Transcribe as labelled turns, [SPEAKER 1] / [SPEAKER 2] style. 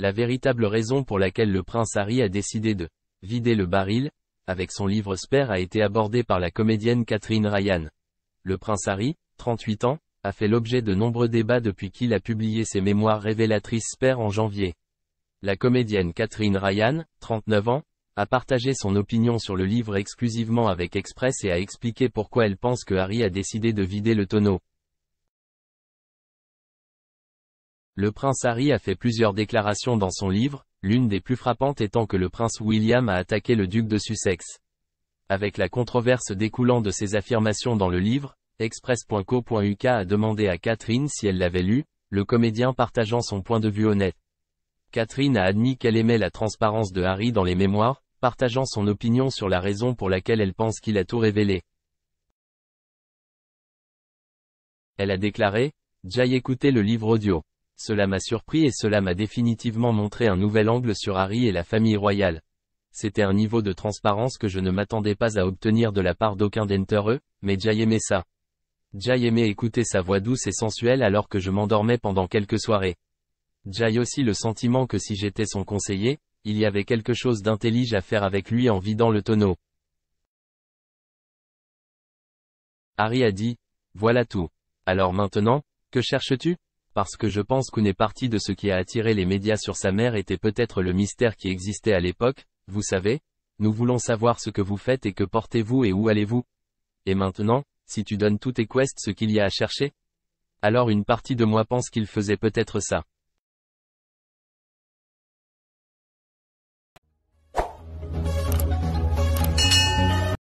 [SPEAKER 1] La véritable raison pour laquelle le prince Harry a décidé de « vider le baril », avec son livre Spare a été abordée par la comédienne Catherine Ryan. Le prince Harry, 38 ans, a fait l'objet de nombreux débats depuis qu'il a publié ses mémoires révélatrices Spare en janvier. La comédienne Catherine Ryan, 39 ans, a partagé son opinion sur le livre exclusivement avec Express et a expliqué pourquoi elle pense que Harry a décidé de vider le tonneau. Le prince Harry a fait plusieurs déclarations dans son livre, l'une des plus frappantes étant que le prince William a attaqué le duc de Sussex. Avec la controverse découlant de ses affirmations dans le livre, express.co.uk a demandé à Catherine si elle l'avait lu, le comédien partageant son point de vue honnête. Catherine a admis qu'elle aimait la transparence de Harry dans les mémoires, partageant son opinion sur la raison pour laquelle elle pense qu'il a tout révélé. Elle a déclaré, J'ai écouté le livre audio. Cela m'a surpris et cela m'a définitivement montré un nouvel angle sur Harry et la famille royale. C'était un niveau de transparence que je ne m'attendais pas à obtenir de la part d'aucun d'entre eux, mais Jai aimait ça. Jai aimait écouter sa voix douce et sensuelle alors que je m'endormais pendant quelques soirées. Jai aussi le sentiment que si j'étais son conseiller, il y avait quelque chose d'intelligent à faire avec lui en vidant le tonneau. Harry a dit, voilà tout. Alors maintenant, que cherches-tu parce que je pense qu'une partie de ce qui a attiré les médias sur sa mère était peut-être le mystère qui existait à l'époque, vous savez Nous voulons savoir ce que vous faites et que portez-vous et où allez-vous Et maintenant, si tu donnes toutes tes quests ce qu'il y a à chercher Alors une partie de moi pense qu'il faisait peut-être ça.